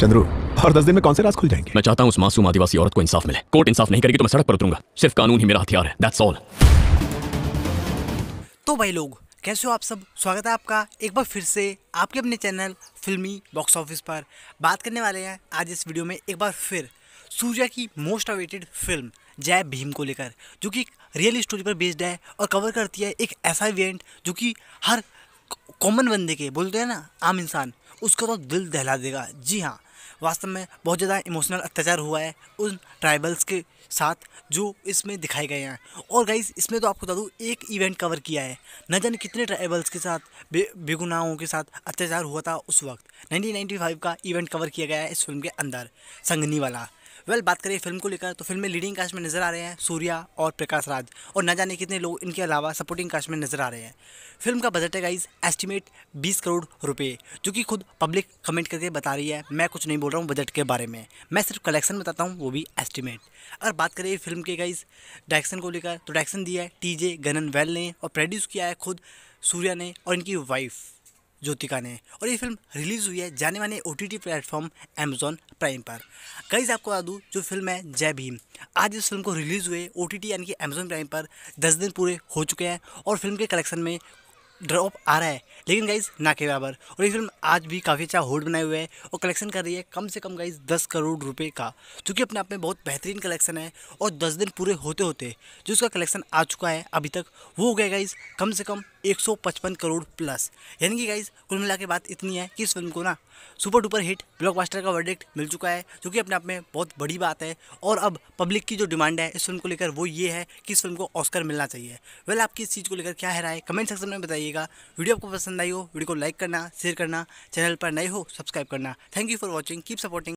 चंद्रू और दस दिन में कौन से राज खुल जाएंगे मैं चाहता हूँ उस मासूम आदिवासी औरत को इंसाफ मिले कोर्ट इंसाफ नहीं करेगी तो मैं सड़क पर उतरूंगा सिर्फ कानून ही मेरा हथियार है दैट्स ऑल तो भाई लोग कैसे हो आप सब स्वागत है आपका एक बार फिर से आपके अपने चैनल फिल्मी बॉक्स ऑफिस पर बात करने वाले हैं आज इस वीडियो में एक बार फिर सूर्या की मोस्ट अवेटेड फिल्म जय भीम को लेकर जो कि रियल स्टोरी पर बेस्ड है और कवर करती है एक ऐसा इवेंट जो कि हर कॉमन बंदे के बोलते हैं ना आम इंसान उसको तो दिल दहला देगा जी हाँ वास्तव में बहुत ज़्यादा इमोशनल अत्याचार हुआ है उन ट्राइबल्स के साथ जो इसमें दिखाए गए हैं और गाइज इसमें तो आपको बता दूँ एक इवेंट कवर किया है न जाने कितने ट्राइबल्स के साथ बे, बेगुनाहों के साथ अत्याचार हुआ था उस वक्त 1995 का इवेंट कवर किया गया है इस फिल्म के अंदर संगनी वाला वेल बात करें फिल्म को लेकर तो फिल्म में लीडिंग कास्ट में नज़र आ रहे हैं सूर्या और प्रकाश राज और न जाने कितने लोग इनके अलावा सपोर्टिंग कास्ट में नज़र आ रहे हैं फिल्म का बजट है गाइज एस्टिमेट बीस करोड़ रुपये जो कि खुद पब्लिक कमेंट करके बता रही है मैं कुछ नहीं बोल रहा हूँ बजट के बारे में मैं सिर्फ कलेक्शन बताता हूँ वो भी एस्टिमेट अगर बात करें फिल्म के गाइज डायरेक्शन को लेकर तो डायरेक्शन दिया है टी जे गनन वेल ने और प्रोड्यूस किया है खुद सूर्या ने और इनकी वाइफ ज्योतिका ने और ये फिल्म रिलीज़ हुई है जाने माने O T platform Amazon Prime पर गाइज़ आपको बता दूँ जो फिल्म है जय भीम आज इस फिल्म को रिलीज़ हुए ओ टी यानी कि अमेजोन प्राइम पर दस दिन पूरे हो चुके हैं और फिल्म के कलेक्शन में ड्रॉप आ रहा है लेकिन गाइज ना के बराबर और ये फिल्म आज भी काफ़ी अच्छा होल्ड बनाए हुए है और कलेक्शन कर रही है कम से कम गाइज दस करोड़ रुपए का क्योंकि अपने आप में बहुत बेहतरीन कलेक्शन है और दस दिन पूरे होते होते जो उसका कलेक्शन आ चुका है अभी तक वो हो गया गाइज कम से कम 155 करोड़ प्लस यानी कि गाइज कुल मिला के बात इतनी है कि इस फिल्म को ना सुपर डुपर हिट मास्टर का वर्डिक्ट मिल चुका है जो कि अपने आप में बहुत बड़ी बात है और अब पब्लिक की जो डिमांड है इस फिल्म को लेकर वो ये है कि इस फिल्म को ऑस्कर मिलना चाहिए वेल आपकी इस चीज़ को लेकर क्या है राय कमेंट सेक्शन में बताइएगा वीडियो आपको पसंद आई हो वीडियो को लाइक करना शेयर करना चैनल पर नए हो सब्सक्राइब करना thank you for watching keep supporting